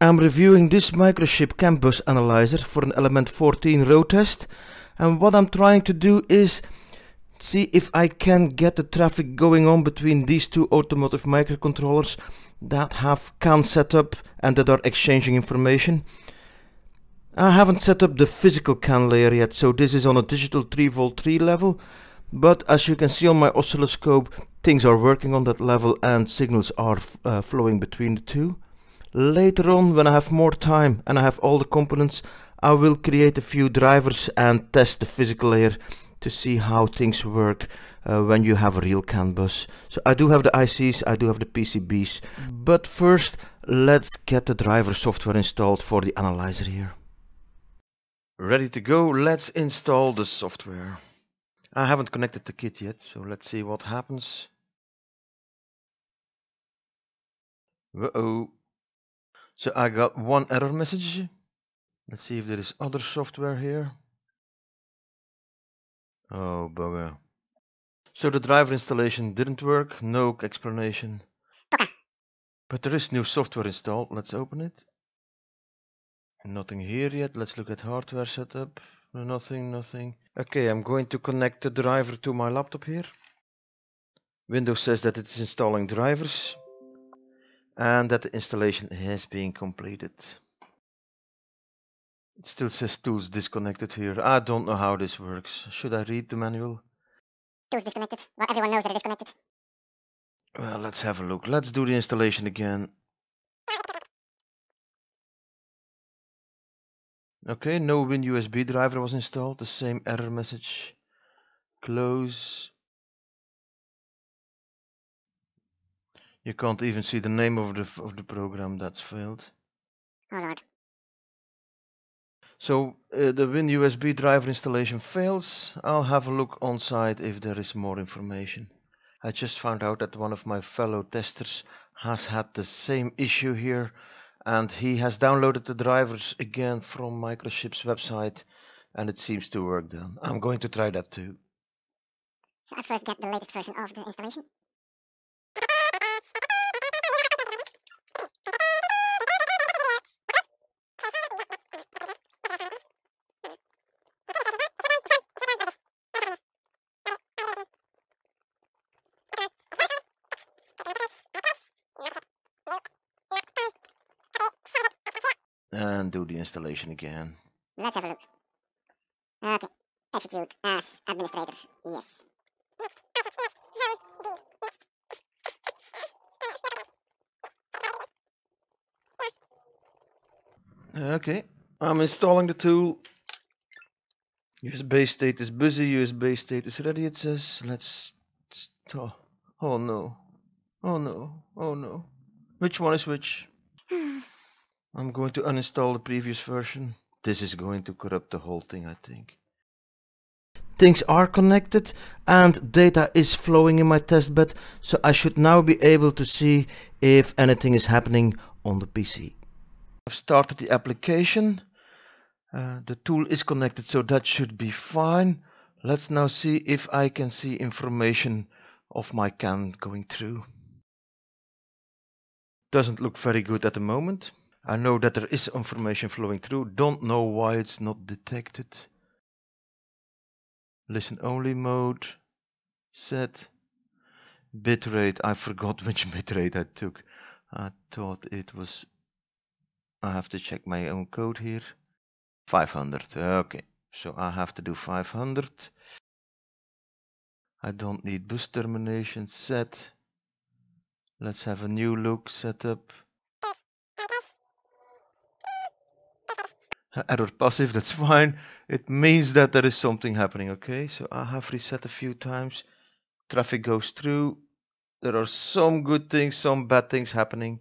I'm reviewing this microchip campus analyzer for an element 14 road test and what I'm trying to do is see if I can get the traffic going on between these two automotive microcontrollers that have CAN set up and that are exchanging information. I haven't set up the physical CAN layer yet so this is on a digital 3 volt 3 level but as you can see on my oscilloscope things are working on that level and signals are uh, flowing between the two. Later on, when I have more time and I have all the components, I will create a few drivers and test the physical layer to see how things work uh, when you have a real CAN bus. So I do have the ICs, I do have the PCBs, but first let's get the driver software installed for the analyzer here. Ready to go, let's install the software. I haven't connected the kit yet, so let's see what happens. Uh oh so I got one error message. Let's see if there is other software here. Oh, bugger. So the driver installation didn't work, no explanation. But there is new software installed, let's open it. Nothing here yet, let's look at hardware setup. Nothing, nothing. Okay, I'm going to connect the driver to my laptop here. Windows says that it's installing drivers and that the installation has been completed. It still says tools disconnected here. I don't know how this works. Should I read the manual? Tools disconnected. Well, everyone knows that it's disconnected. Well, let's have a look. Let's do the installation again. Okay, no WinUSB driver was installed. The same error message. Close. You can't even see the name of the of the program that's failed. Oh lord. So uh, the WinUSB driver installation fails. I'll have a look on site if there is more information. I just found out that one of my fellow testers has had the same issue here and he has downloaded the drivers again from Microchip's website and it seems to work then. I'm going to try that too. So I first get the latest version of the installation? undo the installation again. Let's have a look. Okay. Execute as administrator. Yes. Okay. I'm installing the tool. USB state is busy. USB state is ready. It says, let's. Oh, oh no. Oh no. Oh no. Which one is which? I'm going to uninstall the previous version. This is going to corrupt the whole thing, I think. Things are connected and data is flowing in my testbed, so I should now be able to see if anything is happening on the PC. I've started the application. Uh, the tool is connected, so that should be fine. Let's now see if I can see information of my CAN going through. Doesn't look very good at the moment. I know that there is information flowing through, don't know why it's not detected. Listen only mode, set, bitrate, I forgot which bitrate I took. I thought it was, I have to check my own code here. 500, okay, so I have to do 500. I don't need boost termination set. Let's have a new look set up. error passive, that's fine. It means that there is something happening, okay? So I have reset a few times. Traffic goes through. There are some good things, some bad things happening.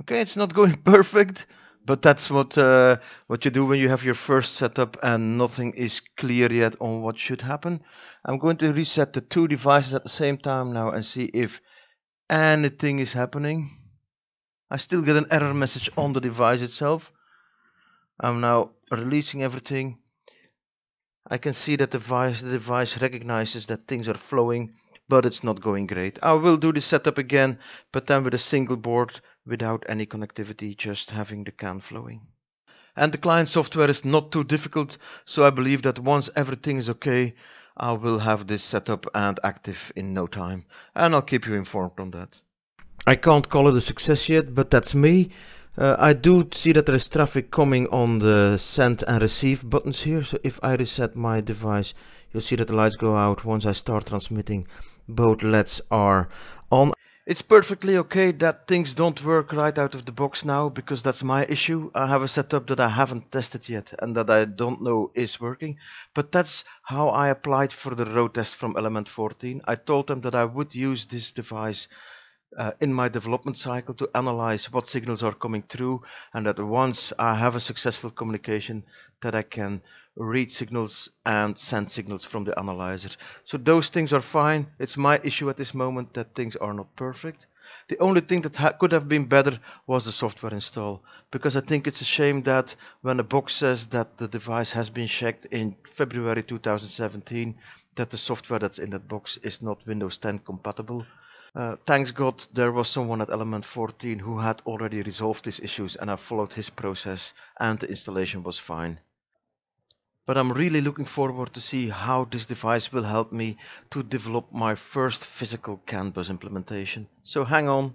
Okay, it's not going perfect, but that's what uh, what you do when you have your first setup and nothing is clear yet on what should happen. I'm going to reset the two devices at the same time now and see if anything is happening. I still get an error message on the device itself I'm now releasing everything. I can see that the device, the device recognizes that things are flowing, but it's not going great. I will do this setup again, but then with a single board without any connectivity, just having the can flowing. And the client software is not too difficult, so I believe that once everything is okay, I will have this setup and active in no time, and I'll keep you informed on that. I can't call it a success yet, but that's me. Uh, I do see that there is traffic coming on the send and receive buttons here. So if I reset my device, you'll see that the lights go out once I start transmitting. Both LEDs are on. It's perfectly okay that things don't work right out of the box now because that's my issue. I have a setup that I haven't tested yet and that I don't know is working. But that's how I applied for the road test from Element 14. I told them that I would use this device uh, in my development cycle to analyze what signals are coming through and that once I have a successful communication that I can read signals and send signals from the analyzer. So those things are fine. It's my issue at this moment that things are not perfect. The only thing that ha could have been better was the software install because I think it's a shame that when a box says that the device has been checked in February 2017 that the software that's in that box is not Windows 10 compatible. Uh, thanks God there was someone at element 14 who had already resolved these issues and I followed his process and the installation was fine. But I'm really looking forward to see how this device will help me to develop my first physical canvas implementation. So hang on,